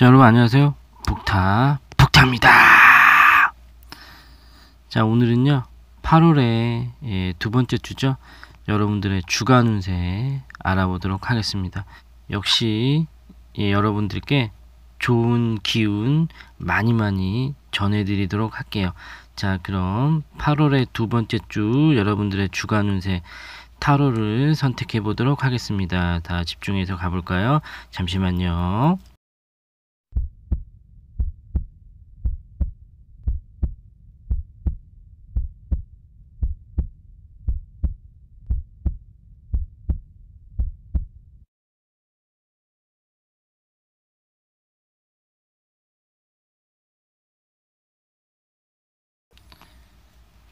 자 여러분 안녕하세요 북타 북타입니다 자 오늘은요 8월의 예, 두 번째 주죠 여러분들의 주간 운세 알아보도록 하겠습니다 역시 예, 여러분들께 좋은 기운 많이 많이 전해드리도록 할게요 자 그럼 8월의 두 번째 주 여러분들의 주간 운세 타로를 선택해 보도록 하겠습니다 다 집중해서 가볼까요 잠시만요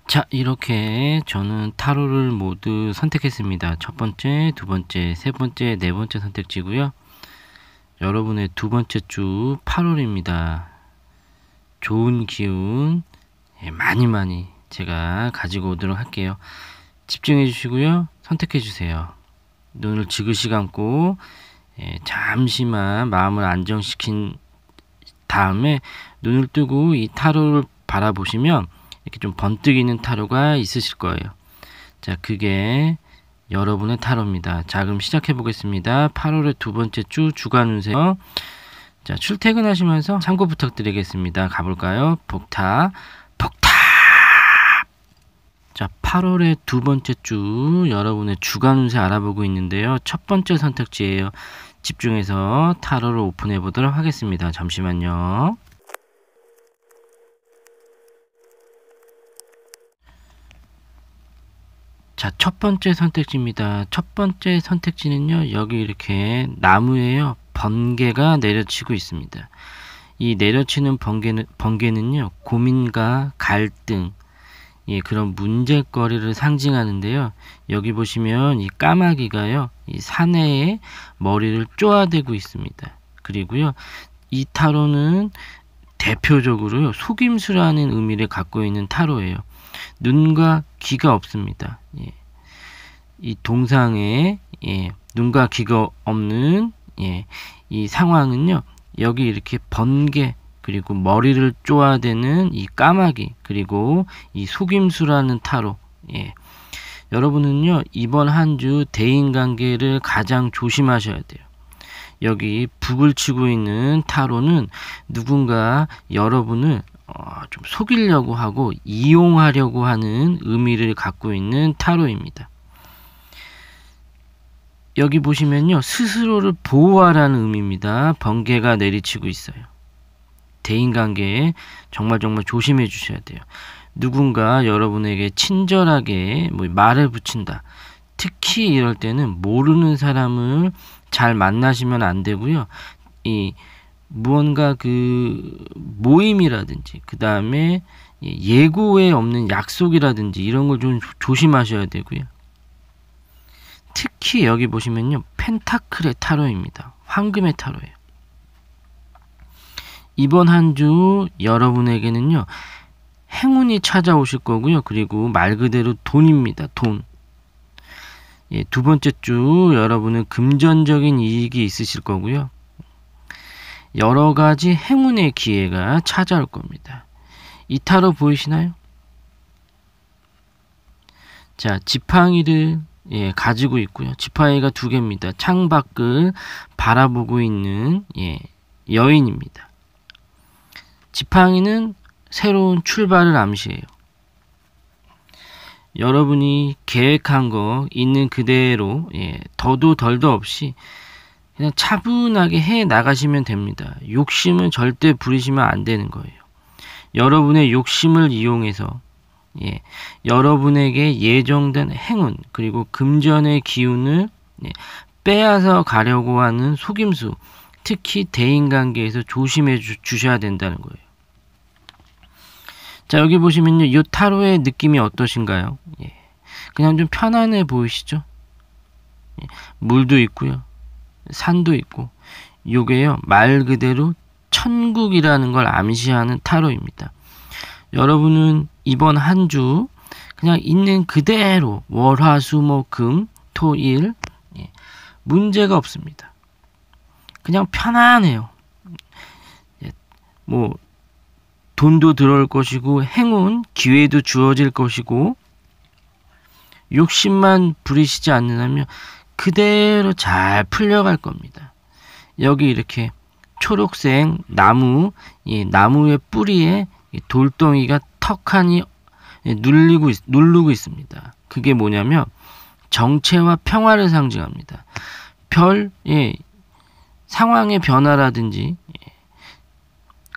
자 이렇게 저는 타로를 모두 선택했습니다 첫 번째 두 번째 세 번째 네 번째 선택지고요 여러분의 두 번째 주 8월입니다 좋은 기운 예, 많이 많이 제가 가지고 오도록 할게요 집중해 주시고요 선택해 주세요 눈을 지그시 감고 예, 잠시만 마음을 안정시킨 다음에 눈을 뜨고 이 타로를 바라보시면 이렇게 좀 번뜩이는 타로가 있으실 거예요. 자, 그게 여러분의 타로입니다. 자, 그럼 시작해 보겠습니다. 8월의 두 번째 주 주간 운세. 자, 출퇴근하시면서 참고 부탁드리겠습니다. 가볼까요? 복타, 복타! 자, 8월의 두 번째 주 여러분의 주간 운세 알아보고 있는데요. 첫 번째 선택지예요. 집중해서 타로를 오픈해 보도록 하겠습니다. 잠시만요. 자, 첫 번째 선택지입니다. 첫 번째 선택지는요, 여기 이렇게 나무에요, 번개가 내려치고 있습니다. 이 내려치는 번개는, 번개는요, 고민과 갈등, 예, 그런 문제거리를 상징하는데요. 여기 보시면 이 까마귀가요, 이사내의 머리를 쪼아대고 있습니다. 그리고요, 이 타로는 대표적으로요, 속임수라는 의미를 갖고 있는 타로예요. 눈과 귀가 없습니다. 예, 이 동상에 예, 눈과 귀가 없는 예, 이 상황은요. 여기 이렇게 번개 그리고 머리를 쪼아대는 이 까마귀 그리고 이 속임수라는 타로 예. 여러분은요 이번 한 주 대인관계를 가장 조심하셔야 돼요. 여기 북을 치고 있는 타로는 누군가 여러분을 어, 좀 속이려고 하고 이용하려고 하는 의미를 갖고 있는 타로입니다. 여기 보시면요. 스스로를 보호하라는 의미입니다. 번개가 내리치고 있어요. 대인관계에 정말 정말 조심해 주셔야 돼요. 누군가 여러분에게 친절하게 뭐 말을 붙인다. 특히 이럴 때는 모르는 사람을 잘 만나시면 안 되고요. 이 무언가 그 모임이라든지 그 다음에 예고에 없는 약속이라든지 이런 걸 좀 조심하셔야 되고요. 특히 여기 보시면요. 펜타클의 타로입니다. 황금의 타로예요. 이번 한 주 여러분에게는요. 행운이 찾아오실 거고요. 그리고 말 그대로 돈입니다. 돈. 예, 두 번째 주 여러분은 금전적인 이익이 있으실 거고요. 여러 가지 행운의 기회가 찾아올 겁니다. 이타로 보이시나요? 자, 지팡이를 예, 가지고 있고요. 지팡이가 두 개입니다. 창밖을 바라보고 있는 예, 여인입니다. 지팡이는 새로운 출발을 암시해요. 여러분이 계획한 거 있는 그대로 예, 더도 덜도 없이 그냥 차분하게 해 나가시면 됩니다. 욕심은 절대 부리시면 안 되는 거예요. 여러분의 욕심을 이용해서 예, 여러분에게 예정된 행운 그리고 금전의 기운을 예, 빼앗아 가려고 하는 속임수 특히 대인관계에서 조심해 주, 주셔야 된다는 거예요. 자 여기 보시면요 이 타로의 느낌이 어떠신가요? 예, 그냥 좀 편안해 보이시죠? 예, 물도 있고요 산도 있고 요게요 말 그대로 천국이라는 걸 암시하는 타로입니다. 여러분은 이번 한 주 그냥 있는 그대로 월화수목금 뭐 토일 예, 문제가 없습니다. 그냥 편안해요. 예, 뭐 돈도 들어올 것이고 행운 기회도 주어질 것이고 욕심만 부리시지 않는다면 그대로 잘 풀려갈 겁니다. 여기 이렇게 초록색 나무, 예, 나무의 뿌리에 돌덩이가 턱하니 눌리고 있, 누르고 있습니다. 그게 뭐냐면 정체와 평화를 상징합니다. 별, 예, 상황의 변화라든지 예,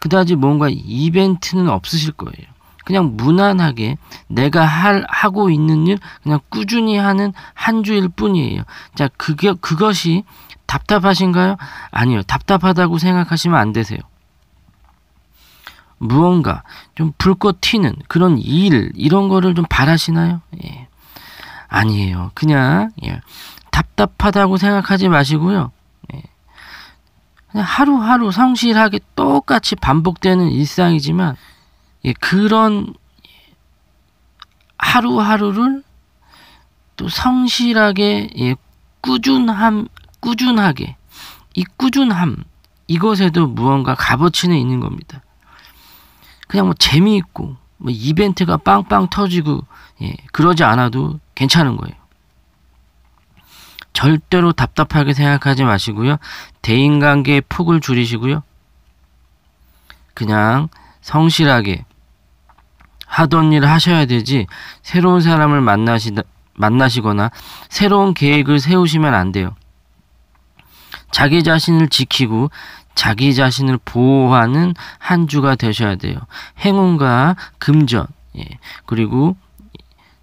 그다지 뭔가 이벤트는 없으실 거예요. 그냥 무난하게 내가 할, 하고 있는 일 그냥 꾸준히 하는 한 주일 뿐이에요. 자, 그게, 그것이 답답하신가요? 아니요. 답답하다고 생각하시면 안 되세요. 무언가 좀 불꽃 튀는 그런 일 이런 거를 좀 바라시나요? 예. 아니에요. 그냥 예. 답답하다고 생각하지 마시고요. 예. 그냥 하루하루 성실하게 똑같이 반복되는 일상이지만 예, 그런 하루하루를 또 성실하게 예, 꾸준함 꾸준하게 이 꾸준함 이것에도 무언가 값어치는 있는 겁니다. 그냥 뭐 재미있고 뭐 이벤트가 빵빵 터지고 예, 그러지 않아도 괜찮은 거예요. 절대로 답답하게 생각하지 마시고요. 대인관계의 폭을 줄이시고요. 그냥 성실하게 하던 일을 하셔야 되지 새로운 사람을 만나시 만나시거나 새로운 계획을 세우시면 안 돼요. 자기 자신을 지키고 자기 자신을 보호하는 한 주가 되셔야 돼요. 행운과 금전, 예, 그리고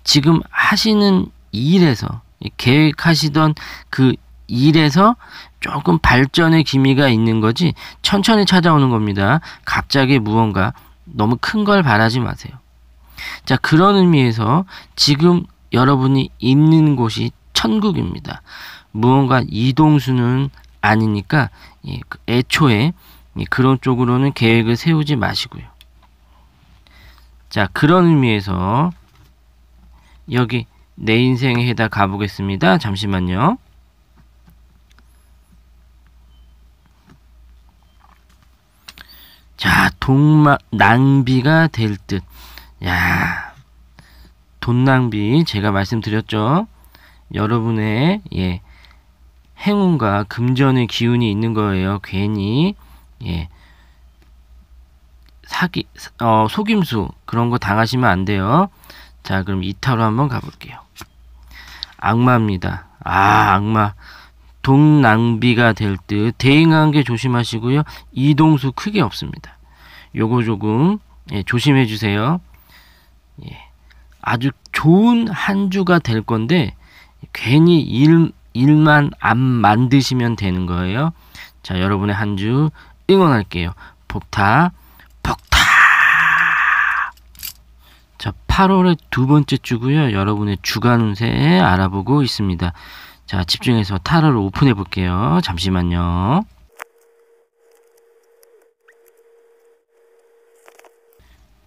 지금 하시는 일에서 예, 계획하시던 그 일에서 조금 발전의 기미가 있는 거지 천천히 찾아오는 겁니다. 갑자기 무언가 너무 큰 걸 바라지 마세요. 자, 그런 의미에서 지금 여러분이 있는 곳이 천국입니다. 무언가 이동수는 아니니까 예, 애초에 예, 그런 쪽으로는 계획을 세우지 마시고요. 자 그런 의미에서 여기 내 인생에다 해 가보겠습니다. 잠시만요. 자, 동마, 낭비가 될 듯. 야, 돈 낭비 제가 말씀드렸죠. 여러분의 예, 행운과 금전의 기운이 있는 거예요. 괜히 예. 사기 어, 속임수 그런 거 당하시면 안 돼요. 자, 그럼 이타로 한번 가볼게요. 악마입니다. 아, 악마. 돈 낭비가 될 듯 대응한 게 조심하시고요. 이동수 크게 없습니다. 요거 조금 예, 조심해 주세요. 예. 아주 좋은 한 주가 될 건데 괜히 일 일만 안 만드시면 되는 거예요. 자, 여러분의 한 주 응원할게요. 폭타, 폭타! 자, 8월의 두 번째 주고요. 여러분의 주간 운세 알아보고 있습니다. 자, 집중해서 타로를 오픈해 볼게요. 잠시만요.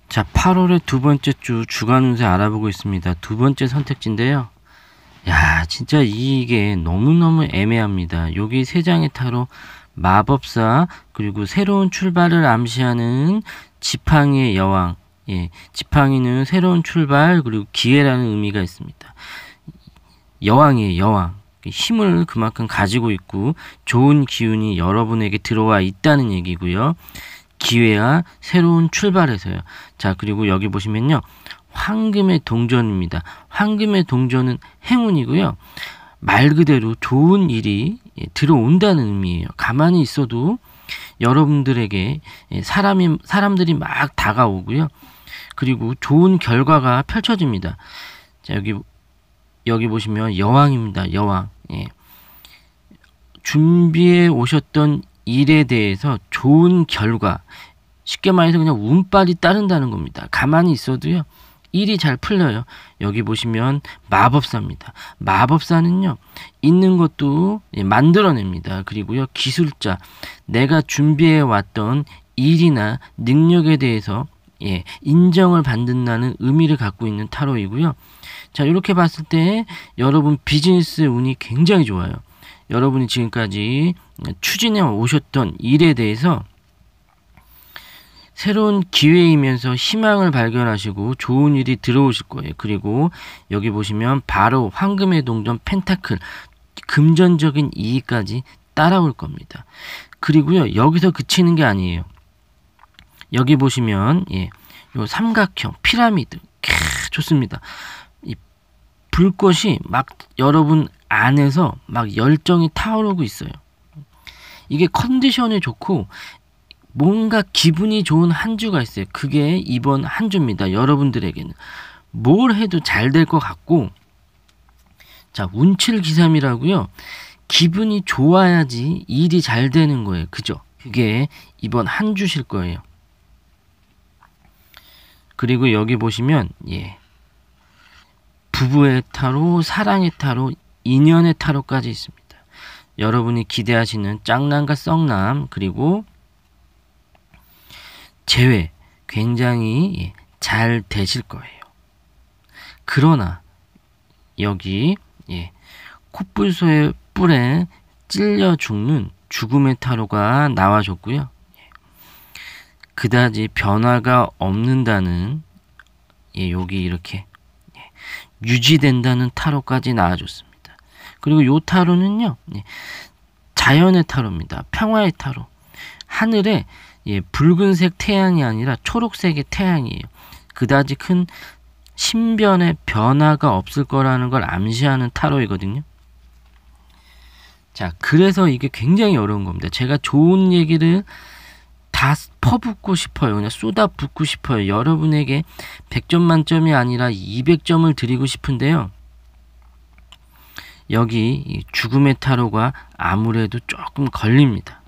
자, 8월의 두 번째 주 주간 운세 알아보고 있습니다. 두 번째 선택지인데요. 야 진짜 이게 너무너무 애매합니다. 여기 세 장의 타로 마법사 그리고 새로운 출발을 암시하는 지팡이의 여왕 예, 지팡이는 새로운 출발 그리고 기회라는 의미가 있습니다. 여왕이에 여왕 힘을 그만큼 가지고 있고 좋은 기운이 여러분에게 들어와 있다는 얘기고요. 기회와 새로운 출발에서요. 자 그리고 여기 보시면요. 황금의 동전입니다. 황금의 동전은 행운이고요. 말 그대로 좋은 일이 예, 들어온다는 의미예요. 가만히 있어도 여러분들에게 예, 사람이 사람들이 막 다가오고요. 그리고 좋은 결과가 펼쳐집니다. 자, 여기 여기 보시면 여왕입니다. 여왕. 예. 준비해 오셨던 일에 대해서 좋은 결과 쉽게 말해서 그냥 운빨이 따른다는 겁니다. 가만히 있어도요. 일이 잘 풀려요. 여기 보시면 마법사입니다. 마법사는요, 있는 것도 예, 만들어냅니다. 그리고요, 기술자. 내가 준비해왔던 일이나 능력에 대해서 예, 인정을 받는다는 의미를 갖고 있는 타로이고요. 자, 이렇게 봤을 때 여러분 비즈니스 운이 굉장히 좋아요. 여러분이 지금까지 추진해 오셨던 일에 대해서 새로운 기회이면서 희망을 발견하시고 좋은 일이 들어오실 거예요. 그리고 여기 보시면 바로 황금의 동전 펜타클 금전적인 이익까지 따라올 겁니다. 그리고요. 여기서 그치는 게 아니에요. 여기 보시면 예. 요 삼각형 피라미드 캬, 좋습니다. 이 불꽃이 막 여러분 안에서 막 열정이 타오르고 있어요. 이게 컨디션이 좋고 뭔가 기분이 좋은 한 주가 있어요. 그게 이번 한 주입니다. 여러분들에게는. 뭘 해도 잘 될 것 같고, 자, 운칠기삼이라고요. 기분이 좋아야지 일이 잘 되는 거예요. 그죠? 그게 이번 한 주실 거예요. 그리고 여기 보시면, 예. 부부의 타로, 사랑의 타로, 인연의 타로까지 있습니다. 여러분이 기대하시는 짱남과 썩남, 그리고 제외 굉장히 잘 되실 거예요. 그러나 여기 예, 콧불소의 뿔에 찔려 죽는 죽음의 타로가 나와줬고요. 예, 그다지 변화가 없는다는 예, 여기 이렇게 예, 유지된다는 타로까지 나와줬습니다. 그리고 요 타로는요. 예, 자연의 타로입니다. 평화의 타로. 하늘에 예, 붉은색 태양이 아니라 초록색의 태양이에요. 그다지 큰 신변의 변화가 없을 거라는 걸 암시하는 타로이거든요. 자, 그래서 이게 굉장히 어려운 겁니다. 제가 좋은 얘기를 다 퍼붓고 싶어요. 그냥 쏟아붓고 싶어요. 여러분에게 100점 만점이 아니라 200점을 드리고 싶은데요. 여기 죽음의 타로가 아무래도 조금 걸립니다.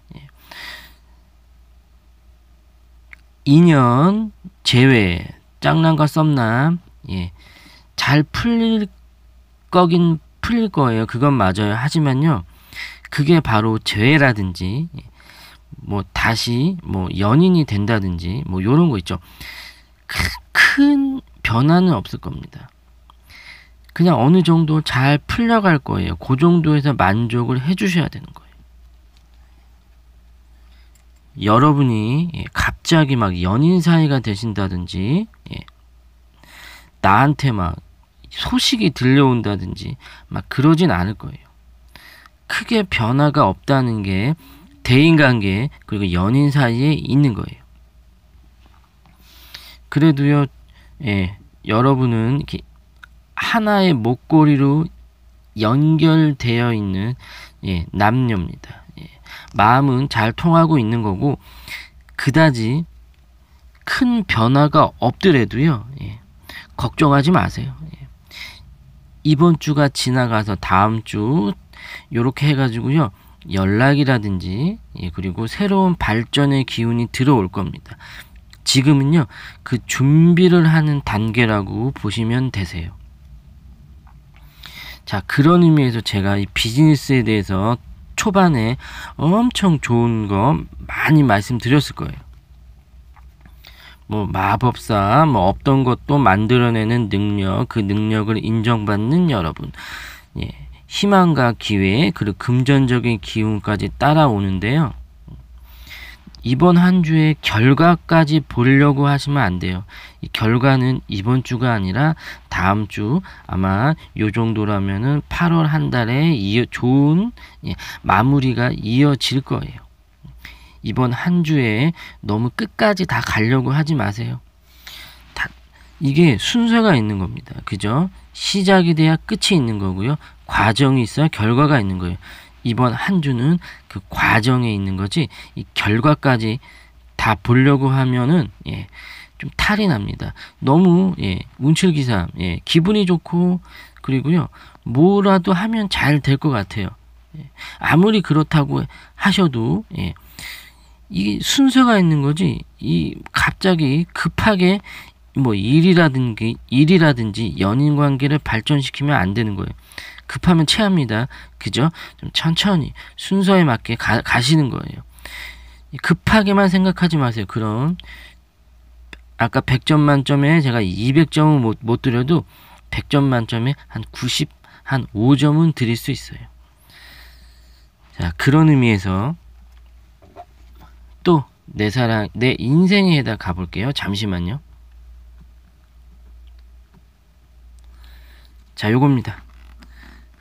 인연 제외 짝남과 썸남 예. 잘 풀릴 거긴 풀릴 거예요. 그건 맞아요. 하지만요. 그게 바로 재회라든지 예, 뭐 다시 뭐 연인이 된다든지 뭐 요런 거 있죠. 큰 변화는 없을 겁니다. 그냥 어느 정도 잘 풀려갈 거예요. 그 정도에서 만족을 해주셔야 되는 거예요. 여러분이 예, 갑자기 막 연인 사이가 되신다든지 예, 나한테 막 소식이 들려온다든지 막 그러진 않을 거예요. 크게 변화가 없다는 게 대인관계 그리고 연인 사이에 있는 거예요. 그래도요, 예, 여러분은 이렇게 하나의 목걸이로 연결되어 있는 예, 남녀입니다. 마음은 잘 통하고 있는 거고 그다지 큰 변화가 없더라도요. 예. 걱정하지 마세요. 예. 이번 주가 지나가서 다음 주 요렇게 해가지고요. 연락이라든지 예, 그리고 새로운 발전의 기운이 들어올 겁니다. 지금은요. 그 준비를 하는 단계라고 보시면 되세요. 자, 그런 의미에서 제가 이 비즈니스에 대해서 초반에 엄청 좋은 거 많이 말씀드렸을 거예요. 뭐 마법사, 뭐 없던 것도 만들어내는 능력, 그 능력을 인정받는 여러분. 예. 희망과 기회, 그리고 금전적인 기운까지 따라오는데요. 이번 한 주의 결과까지 보려고 하시면 안 돼요. 이 결과는 이번 주가 아니라 다음 주 아마 요 정도라면은 8월 한 달에 이어 좋은 예, 마무리가 이어질 거예요. 이번 한 주에 너무 끝까지 다 가려고 하지 마세요. 다, 이게 순서가 있는 겁니다. 그죠? 시작이 돼야 끝이 있는 거고요. 과정이 있어야 결과가 있는 거예요. 이번 한 주는 그 과정에 있는 거지 이 결과까지 다 보려고 하면은 예, 좀 탈이 납니다. 너무 예, 운칠기삼 예, 기분이 좋고 그리고요 뭐라도 하면 잘 될 것 같아요. 예, 아무리 그렇다고 하셔도 예, 이 순서가 있는 거지 이 갑자기 급하게 뭐 일이라든지 일이라든지 연인 관계를 발전시키면 안 되는 거예요. 급하면 체합니다. 그죠? 좀 천천히 순서에 맞게 가, 가시는 거예요. 급하게만 생각하지 마세요. 그럼 아까 100점 만점에 제가 200점은 못, 못 드려도 100점 만점에 한 90, 한 5점은 드릴 수 있어요. 자, 그런 의미에서 또 내 사랑, 내 인생에다 가볼게요. 잠시만요. 자, 요겁니다.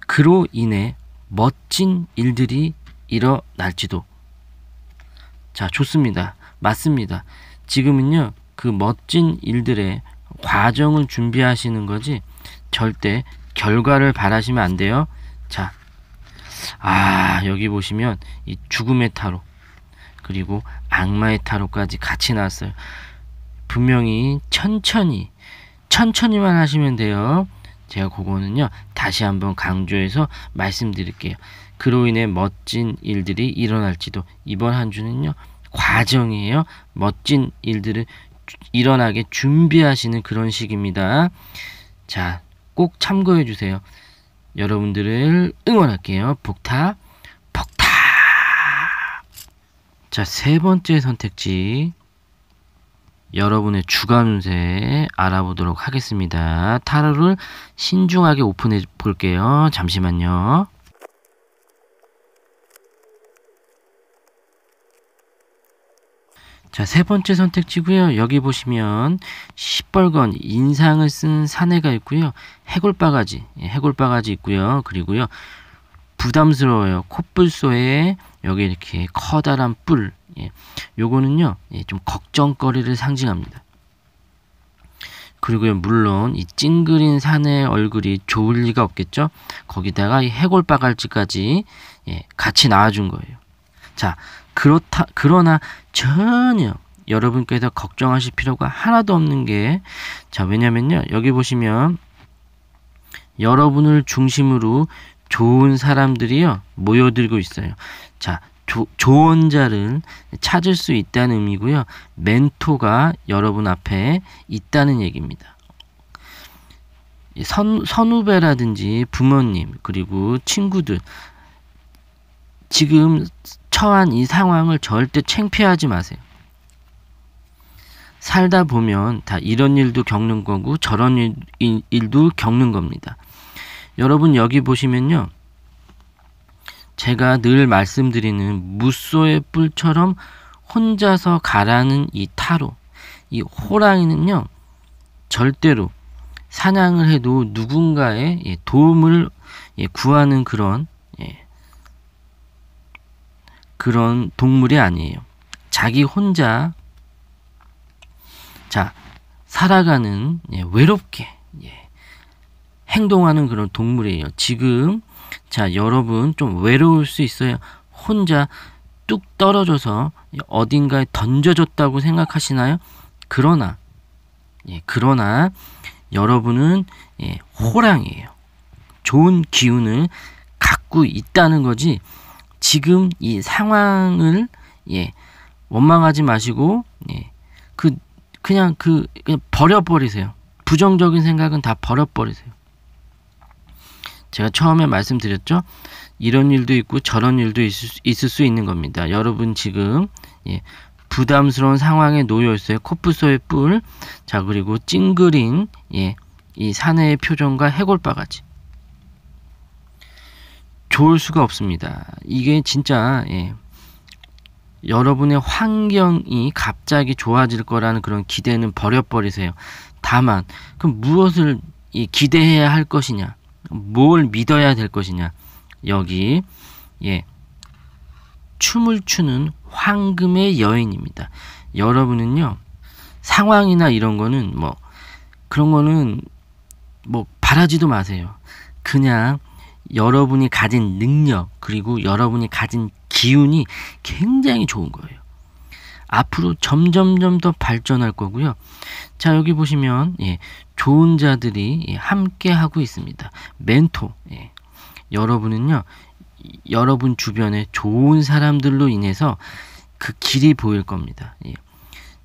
그로 인해 멋진 일들이 일어날지도. 자, 좋습니다. 맞습니다. 지금은요, 그 멋진 일들의 과정을 준비하시는 거지, 절대 결과를 바라시면 안 돼요. 자, 아, 여기 보시면 이 죽음의 타로, 그리고 악마의 타로까지 같이 나왔어요. 분명히 천천히, 천천히만 하시면 돼요. 제가 그거는요 다시 한번 강조해서 말씀드릴게요. 그로 인해 멋진 일들이 일어날지도 이번 한 주는요 과정이에요. 멋진 일들을 일어나게 준비하시는 그런 식입니다. 자, 꼭 참고해 주세요. 여러분들을 응원할게요. 복타복타 자, 세 번째 선택지. 여러분의 주간 운세 알아보도록 하겠습니다. 타로를 신중하게 오픈해 볼게요. 잠시만요. 자, 세 번째 선택지고요. 여기 보시면 시뻘건 인상을 쓴 사내가 있고요. 해골바가지, 예, 해골바가지 있고요. 그리고요. 부담스러워요. 콧불소에 여기 이렇게 커다란 뿔. 예. 요거는요. 예, 좀 걱정거리를 상징합니다. 그리고 물론 이 찡그린 산의 얼굴이 좋을 리가 없겠죠. 거기다가 이 해골 바갈지까지 예, 같이 나와준 거예요. 자, 그렇다 그러나 전혀 여러분께서 걱정하실 필요가 하나도 없는 게 자, 왜냐면요. 여기 보시면 여러분을 중심으로 좋은 사람들이요 모여들고 있어요. 자 조, 조언자를 찾을 수 있다는 의미고요. 멘토가 여러분 앞에 있다는 얘기입니다. 선, 선후배라든지 부모님 그리고 친구들 지금 처한 이 상황을 절대 챙피하지 마세요. 살다 보면 다 이런 일도 겪는 거고 저런 일, 일도 겪는 겁니다. 여러분 여기 보시면요. 제가 늘 말씀드리는 무쏘의 뿔처럼 혼자서 가라는 이 타로, 이 호랑이는요. 절대로 사냥을 해도 누군가의 예, 도움을 예, 구하는 그런 예, 그런 동물이 아니에요. 자기 혼자 자 살아가는 외롭게 행동하는 그런 동물이에요. 지금 자 여러분 좀 외로울 수 있어요. 혼자 뚝 떨어져서 어딘가에 던져졌다고 생각하시나요? 그러나 예, 그러나 여러분은 예, 호랑이에요. 좋은 기운을 갖고 있다는 거지. 지금 이 상황을 예, 원망하지 마시고 예, 그 그냥 그 그냥 버려버리세요. 부정적인 생각은 다 버려버리세요. 제가 처음에 말씀드렸죠. 이런 일도 있고 저런 일도 있을 수, 있을 수 있는 겁니다. 여러분 지금 예, 부담스러운 상황에 놓여 있어요. 코프소의 뿔, 자 그리고 찡그린 예, 이 사내의 표정과 해골바가지. 좋을 수가 없습니다. 이게 진짜 예, 여러분의 환경이 갑자기 좋아질 거라는 그런 기대는 버려버리세요. 다만 그럼 무엇을 기대해야 할 것이냐? 뭘 믿어야 될 것이냐. 여기 예. 춤을 추는 황금의 여인입니다. 여러분은요. 상황이나 이런 거는 뭐 그런 거는 뭐 바라지도 마세요. 그냥 여러분이 가진 능력 그리고 여러분이 가진 기운이 굉장히 좋은 거예요. 앞으로 점점점 더 발전할 거고요. 자 여기 보시면 예, 좋은 자들이 예, 함께 하고 있습니다. 멘토. 예. 여러분은요, 여러분 주변에 좋은 사람들로 인해서 그 길이 보일 겁니다. 예.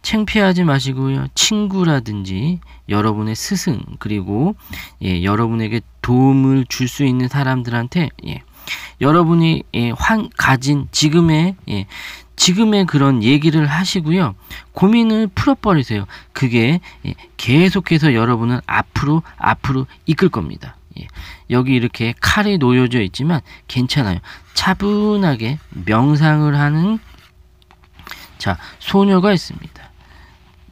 창피하지 마시고요. 친구라든지 여러분의 스승 그리고 예, 여러분에게 도움을 줄 수 있는 사람들한테 예, 여러분이 예, 환, 가진 지금의 예, 지금의 그런 얘기를 하시고요. 고민을 풀어버리세요. 그게 예, 계속해서 여러분은 앞으로 앞으로 이끌 겁니다. 예. 여기 이렇게 칼이 놓여져 있지만 괜찮아요. 차분하게 명상을 하는 자 소녀가 있습니다.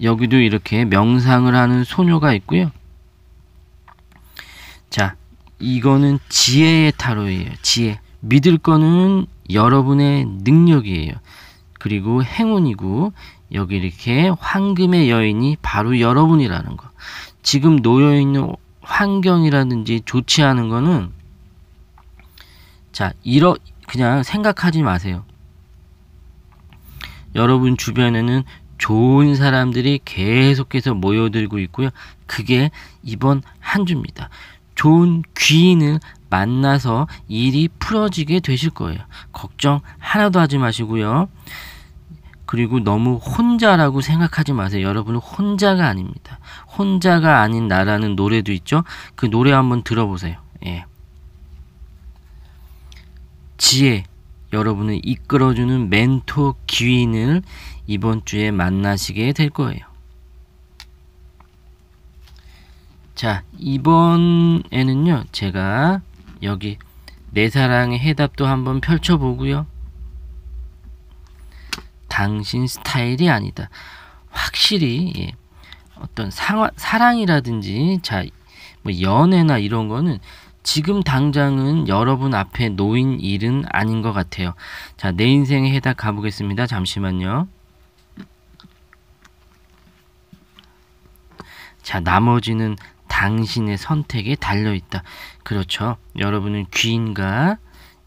여기도 이렇게 명상을 하는 소녀가 있고요. 자 이거는 지혜의 타로예요. 지혜 믿을 거는 여러분의 능력이에요. 그리고 행운이고 여기 이렇게 황금의 여인이 바로 여러분이라는 거. 지금 놓여 있는 환경이라든지 좋지 않은 거는 자, 이러 그냥 생각하지 마세요. 여러분 주변에는 좋은 사람들이 계속해서 모여들고 있고요. 그게 이번 한 주입니다. 좋은 귀인을 만나서 일이 풀어지게 되실 거예요. 걱정 하나도 하지 마시고요. 그리고 너무 혼자라고 생각하지 마세요. 여러분은 혼자가 아닙니다. 혼자가 아닌 나라는 노래도 있죠. 그 노래 한번 들어보세요. 예. 지혜, 여러분을 이끌어주는 멘토 귀인을 이번 주에 만나시게 될 거예요. 자, 이번에는요, 제가 여기 내 사랑의 해답도 한번 펼쳐보고요. 당신 스타일이 아니다. 확실히 예, 어떤 상화, 사랑이라든지 자, 뭐 연애나 이런 거는 지금 당장은 여러분 앞에 놓인 일은 아닌 것 같아요. 자, 내 인생에 해답 가보겠습니다. 잠시만요. 자, 나머지는 당신의 선택에 달려 있다. 그렇죠. 여러분은 귀인과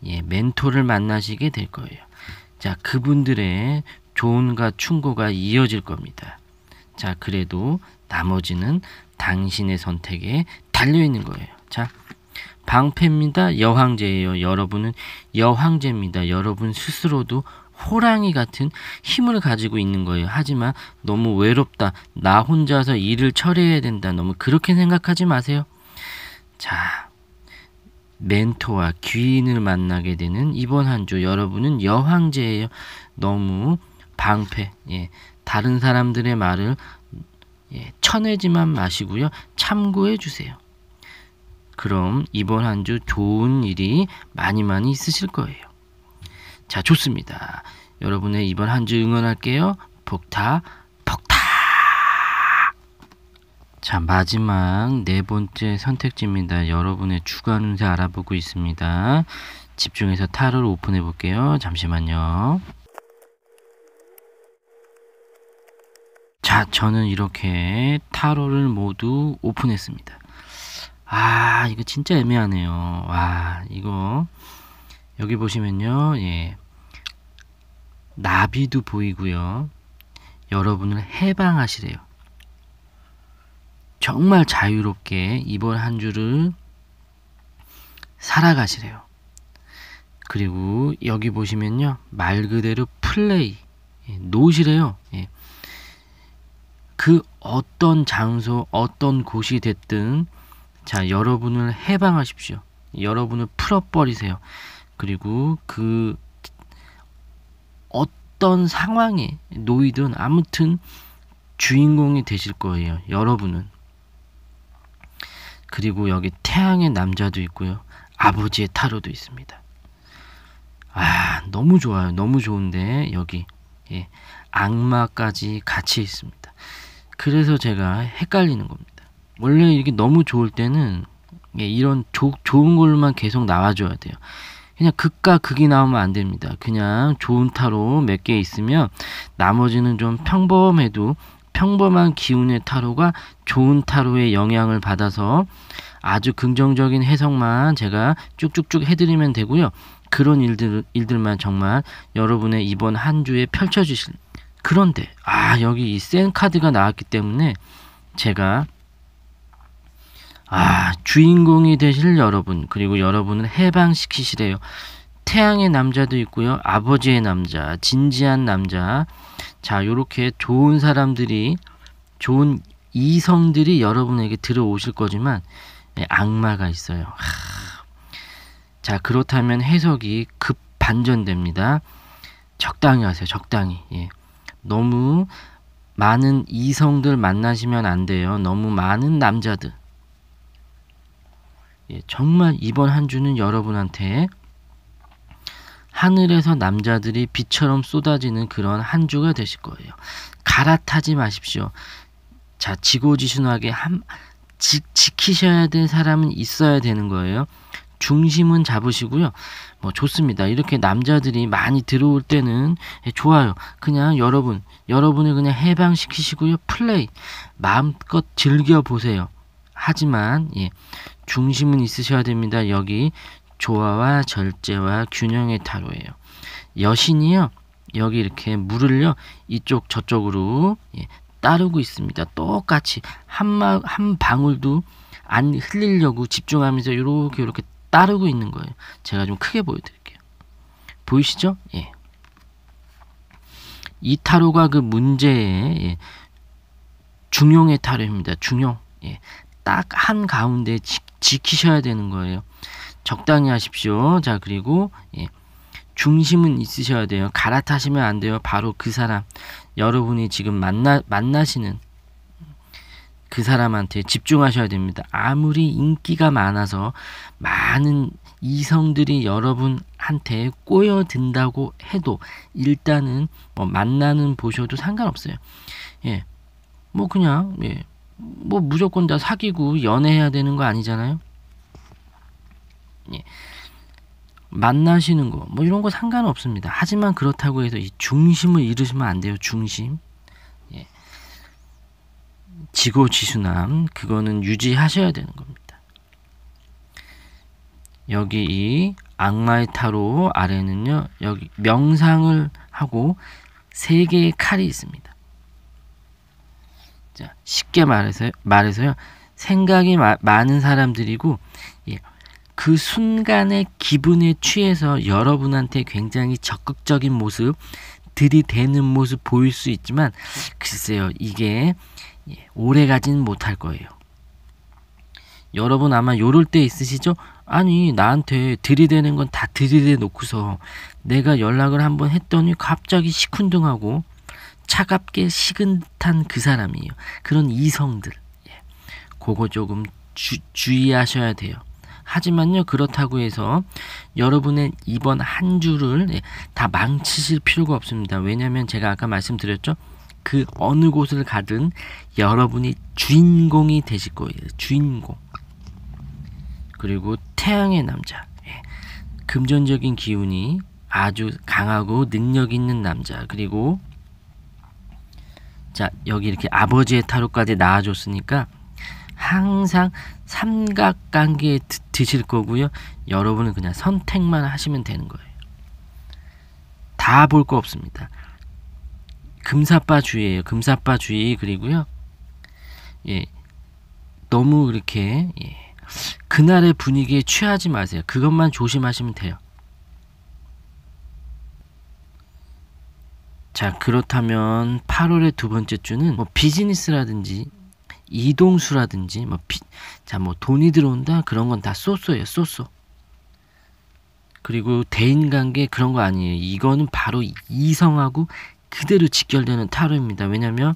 예, 멘토를 만나시게 될 거예요. 자, 그분들의 조언과 충고가 이어질 겁니다. 자, 그래도 나머지는 당신의 선택에 달려 있는 거예요. 자, 방패입니다. 여황제예요. 여러분은 여황제입니다. 여러분 스스로도 호랑이 같은 힘을 가지고 있는 거예요. 하지만 너무 외롭다. 나 혼자서 일을 처리해야 된다. 너무 그렇게 생각하지 마세요. 자, 멘토와 귀인을 만나게 되는 이번 한 주 여러분은 여황제예요. 너무 방패, 예, 다른 사람들의 말을 예, 쳐내지만 마시고요. 참고해 주세요. 그럼 이번 한 주 좋은 일이 많이 많이 있으실 거예요. 자, 좋습니다. 여러분의 이번 한 주 응원할게요. 복타 자, 마지막 네 번째 선택지입니다. 여러분의 주간 운세 알아보고 있습니다. 집중해서 타로를 오픈해 볼게요. 잠시만요. 자, 저는 이렇게 타로를 모두 오픈했습니다. 아, 이거 진짜 애매하네요. 와, 이거 여기 보시면요. 예. 나비도 보이고요. 여러분을 해방하시래요. 정말 자유롭게 이번 한 주를 살아가시래요. 그리고 여기 보시면요. 말 그대로 플레이, 예, 노시래요. 예. 그 어떤 장소, 어떤 곳이 됐든 자, 여러분을 해방하십시오. 여러분을 풀어버리세요. 그리고 그 어떤 상황에 놓이든 아무튼 주인공이 되실 거예요. 여러분은. 그리고 여기 태양의 남자도 있고요. 아버지의 타로도 있습니다. 아, 너무 좋아요. 너무 좋은데 여기 예, 악마까지 같이 있습니다. 그래서 제가 헷갈리는 겁니다. 원래 이게 너무 좋을 때는 예, 이런 조, 좋은 걸로만 계속 나와줘야 돼요. 그냥 극과 극이 나오면 안 됩니다. 그냥 좋은 타로 몇 개 있으면 나머지는 좀 평범해도 평범한 기운의 타로가 좋은 타로의 영향을 받아서 아주 긍정적인 해석만 제가 쭉쭉쭉 해드리면 되고요. 그런 일들, 일들만 정말 여러분의 이번 한 주에 펼쳐주실. 그런데, 아, 여기 이 센 카드가 나왔기 때문에 제가 아, 주인공이 되실 여러분, 그리고 여러분을 해방시키시래요. 태양의 남자도 있고요. 아버지의 남자, 진지한 남자, 자, 요렇게 좋은 사람들이 좋은 이성들이 여러분에게 들어오실 거지만 예, 악마가 있어요. 하... 자, 그렇다면 해석이 급 반전됩니다. 적당히 하세요. 적당히. 예. 너무 많은 이성들 만나시면 안 돼요. 너무 많은 남자들. 예, 정말 이번 한 주는 여러분한테 하늘에서 남자들이 비처럼 쏟아지는 그런 한 주가 되실 거예요. 갈아타지 마십시오. 자, 지고지순하게 한, 지, 지키셔야 될 사람은 있어야 되는 거예요. 중심은 잡으시고요. 뭐 좋습니다. 이렇게 남자들이 많이 들어올 때는 예, 좋아요. 그냥 여러분, 여러분을 그냥 해방시키시고요. 플레이. 마음껏 즐겨보세요. 하지만, 예, 중심은 있으셔야 됩니다. 여기 조화와 절제와 균형의 타로예요. 여신이요. 여기 이렇게 물을요. 이쪽 저쪽으로 예, 따르고 있습니다. 똑같이 한마, 한 방울도 안 흘리려고 집중하면서 이렇게 이렇게 따르고 있는 거예요. 제가 좀 크게 보여드릴게요. 보이시죠? 예. 이 타로가 그 문제의 예. 중용의 타로입니다. 중용. 예. 딱 한 가운데 지, 지키셔야 되는 거예요. 적당히 하십시오. 자, 그리고 예, 중심은 있으셔야 돼요. 갈아타시면 안 돼요. 바로 그 사람. 여러분이 지금 만나, 만나시는 그 사람한테 집중하셔야 됩니다. 아무리 인기가 많아서 많은 이성들이 여러분한테 꼬여든다고 해도 일단은 뭐 만나는 보셔도 상관없어요. 예. 뭐 그냥 예. 뭐 무조건 다 사귀고 연애해야 되는 거 아니잖아요. 예. 만나시는 거, 뭐 이런 거 상관없습니다. 하지만 그렇다고 해서 이 중심을 잃으시면 안 돼요. 중심. 예. 지고 지수남, 그거는 유지하셔야 되는 겁니다. 여기 이 악마의 타로 아래는요, 여기 명상을 하고 세 개의 칼이 있습니다. 자, 쉽게 말해서, 말해서요, 생각이 마, 많은 사람들이고, 예, 그 순간의 기분에 취해서 여러분한테 굉장히 적극적인 모습, 들이대는 모습 보일 수 있지만 글쎄요, 이게 예, 오래 가진 못할 거예요. 여러분 아마 요럴 때 있으시죠? 아니 나한테 들이대는 건 다 들이대 놓고서 내가 연락을 한번 했더니 갑자기 시큰둥하고 차갑게 식은탄 그 사람이에요. 그런 이성들. 예. 그거 조금 주, 주의하셔야 돼요. 하지만요, 그렇다고 해서 여러분의 이번 한 주를 예, 다 망치실 필요가 없습니다. 왜냐면 하 제가 아까 말씀드렸죠. 그 어느 곳을 가든 여러분이 주인공이 되실 거예요. 주인공. 그리고 태양의 남자. 예. 금전적인 기운이 아주 강하고 능력 있는 남자. 그리고 자, 여기 이렇게 아버지의 타로까지 나와줬으니까 항상 삼각관계에 드실 거고요. 여러분은 그냥 선택만 하시면 되는 거예요. 다 볼 거 없습니다. 금사빠주의예요. 금사빠주의 그리고요. 예, 너무 이렇게 예, 그날의 분위기에 취하지 마세요. 그것만 조심하시면 돼요. 자 그렇다면 8월의 두 번째 주는 뭐 비즈니스라든지 이동수라든지 뭐 피, 자, 뭐 돈이 들어온다 그런 건다소쏘예요소쏘 그리고 대인관계 그런 거 아니에요. 이거는 바로 이성하고 그대로 직결되는 타로입니다. 왜냐면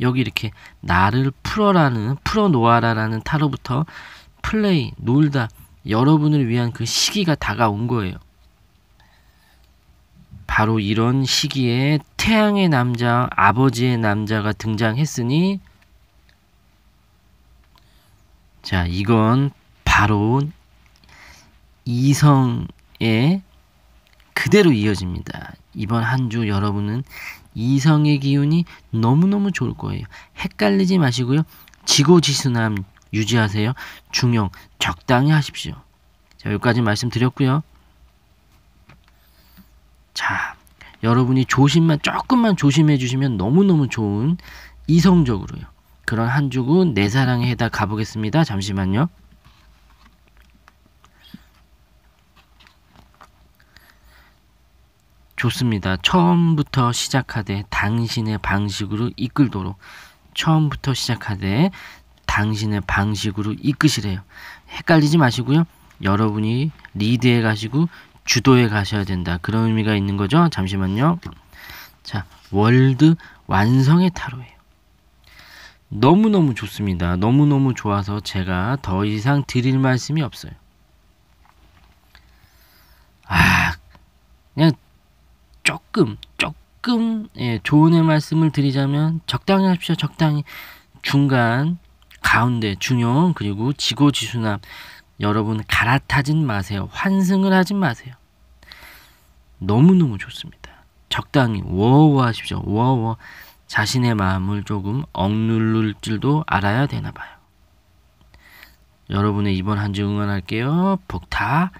여기 이렇게 나를 풀어라는 풀어놓아라라는 타로부터 플레이 놀다 여러분을 위한 그 시기가 다가온 거예요. 바로 이런 시기에 태양의 남자, 아버지의 남자가 등장했으니 자, 이건 바로 이성의 그대로 이어집니다. 이번 한 주 여러분은 이성의 기운이 너무너무 좋을 거예요. 헷갈리지 마시고요. 지고지순함 유지하세요. 중용 적당히 하십시오. 자, 여기까지 말씀드렸고요. 자, 여러분이 조심만 조금만 조심해 주시면 너무너무 좋은 이성적으로요. 그런 한 죽은 내사랑에 해다 가보겠습니다. 잠시만요. 좋습니다. 처음부터 시작하되 당신의 방식으로 이끌도록 처음부터 시작하되 당신의 방식으로 이끄시래요. 헷갈리지 마시고요. 여러분이 리드해 가시고 주도해 가셔야 된다. 그런 의미가 있는 거죠. 잠시만요. 자, 월드 완성의 타로예요. 너무너무 좋습니다. 너무너무 좋아서 제가 더 이상 드릴 말씀이 없어요. 아, 그냥 조금, 조금, 예, 조언의 말씀을 드리자면 적당히 하십시오. 적당히. 중간, 가운데, 중용, 그리고 지고 지수남. 여러분, 갈아타진 마세요. 환승을 하진 마세요. 너무너무 좋습니다. 적당히, 워워 하십시오. 워워. 자신의 마음을 조금 억눌를 줄도 알아야 되나 봐요. 여러분의 이번 한주 응원할게요. 북타